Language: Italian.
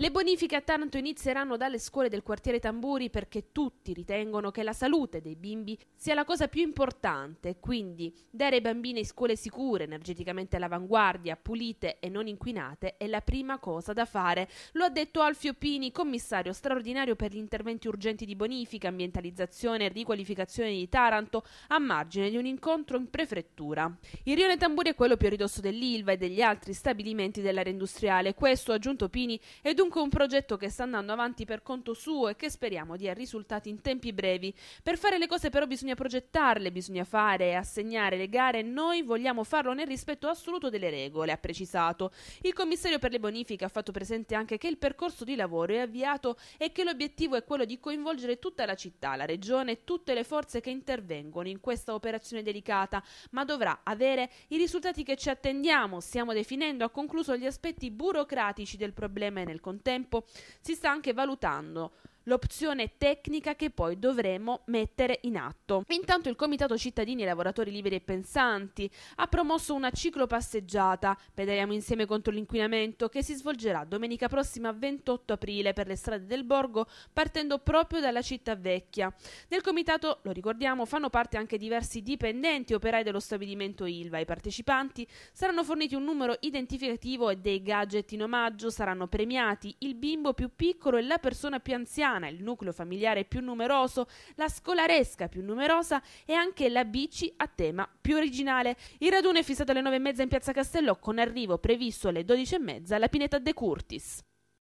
Le bonifiche a Taranto inizieranno dalle scuole del quartiere Tamburi perché tutti ritengono che la salute dei bimbi sia la cosa più importante, quindi dare ai bambini scuole sicure, energeticamente all'avanguardia, pulite e non inquinate è la prima cosa da fare. Lo ha detto Alfio Pini, commissario straordinario per gli interventi urgenti di bonifica, ambientalizzazione e riqualificazione di Taranto a margine di un incontro in prefettura. Il rione Tamburi è quello più a ridosso dell'Ilva e degli altri stabilimenti dell'area industriale. Questo, ha aggiunto Pini, è dunque Dunque un progetto che sta andando avanti per conto suo e che speriamo dia risultati in tempi brevi. Per fare le cose però bisogna progettarle, bisogna fare e assegnare le gare. Noi vogliamo farlo nel rispetto assoluto delle regole, ha precisato. Il commissario per le bonifiche ha fatto presente anche che il percorso di lavoro è avviato e che l'obiettivo è quello di coinvolgere tutta la città, la regione e tutte le forze che intervengono in questa operazione delicata, ma dovrà avere i risultati che ci attendiamo. Stiamo definendo, ha concluso, gli aspetti burocratici del problema e nel contesto contempo si sta anche valutando l'opzione tecnica che poi dovremo mettere in atto. Intanto il Comitato Cittadini e Lavoratori Liberi e Pensanti ha promosso una ciclopasseggiata Pedaliamo insieme contro l'inquinamento che si svolgerà domenica prossima 28 aprile per le strade del borgo partendo proprio dalla città vecchia. Nel comitato, lo ricordiamo, fanno parte anche diversi dipendenti operai dello stabilimento Ilva. I partecipanti saranno forniti un numero identificativo e dei gadget in omaggio saranno premiati il bimbo più piccolo e la persona più anziana italiana, il nucleo familiare più numeroso, la scolaresca più numerosa e anche la bici a tema più originale. Il raduno è fissato alle 9.30 in piazza Castellò con arrivo previsto alle 12.30 alla Pineta De Curtis.